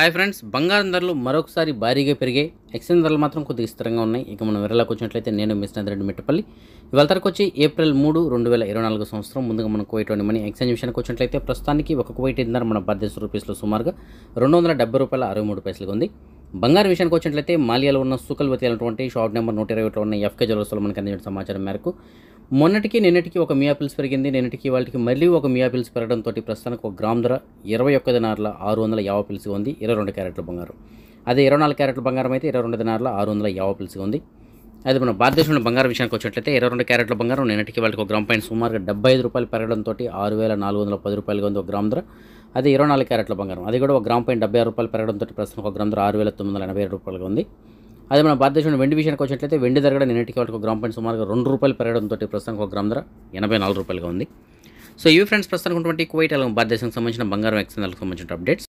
hi friends బంగారం ధరలు మరొకసారి భారీగా పెరిగాయి ఎక్స్చేంజ్ ధరలు మాత్రం కొద్దిగా స్థిరంగా ఉన్నాయి ఇక మనం విరలాకి వచ్చినట్లయితే నేను మిస్టర్ రెడ్డి మిట్టపల్లి ఇవాళ తరకు వచ్చి ఏప్రిల్ మూడు రెండు వేల ఇరవై నాలుగు సంవత్సరం ముందుగా మనం కోయిట్లోని మనీ ఎక్స్చేంజ్ విషయానికి వచ్చినట్లయితే ప్రస్తుతానికి ఒక కోయిట్ ఇందర మన భారతదేశ రూపీస్లో సుమారుగా రెండు వందల డెబ్బై రూపాయల అరవై మూడు పైసలుగా ఉంది బంగారు విషయానికి వచ్చినట్లయితే మాలియాలో ఉన్న సుకల్వతి అనేటువంటి షాప్ నెంబర్ నూట ఇరవై ఒకటిలో ఉన్న ఎఫ్కే జ్యువెల్స్లో మనకు అందించిన సమాచారం మేరకు మొన్నటికి నిన్నటికి ఒక మియాపిల్స్ పెరిగింది నిన్నటికి వాళ్ళకి మళ్ళీ ఒక మియాపిల్స్ పెరగడంతో ప్రస్తుతానికి ఒక గ్రామ్ ధర ఇరవై ఒక్క దినార్ల ఆరు వందల యావ పిలిసి ఉంది ఇరవై రెండు క్యారెట్ల బంగారం అదే ఇరవై నాలుగు క్యారెట్ల బంగారం అయితే ఇరవై రెండు దినార్ల ఆరు వందల యావ పిలుసు ఉంది అది మన భారతదేశంలో బంగారం విషయానికి వచ్చినట్లయితే ఇరవై రెండు క్యారెట్ల బంగారం నిన్నటికి వాళ్ళకి ఒక గ్రామ్ పైన సుమారుగా డెబ్బై ఐదు రూపాయలు పెరగడంతో ఆరు వేల నాలుగు వందల పది రూపాయలుగా ఉంది ఒక గ్రామ్ ధర అదే ఇరవై నాలుగు క్యారెట్ల బంగారం అది కూడా ఒక గ్రామ్ పైన డెబ్బై ఆరు రూపాయలు పెరగడంతో ప్రస్తుతం ఒక గ్రామ్ ధర ఆరు వేల తొమ్మిది వందల ఎనభై రూపాయలుగా ఉంది అదే మన భారతదేశంలో వెండి విషయానికి వచ్చినట్లయితే వెండి ధర కూడా నిన్నటికి వాళ్ళకి గ్రామ పాయింట్ సుమారుగా రెండు రూపాయలు పెరగడంతో ప్రస్తుతానికి ఒక గ్రామ ధర ఎనభై నాలుగు రూపాయలుగా ఉంది సో ఇవి ఫ్రెండ్స్ ప్రస్తుతానికి ఉన్నటువంటి కువైట్ అలాగే భారతదేశానికి సంబంధించిన బంగారం ఎక్స్చేంజ్ సంబంధించిన అప్డేట్స్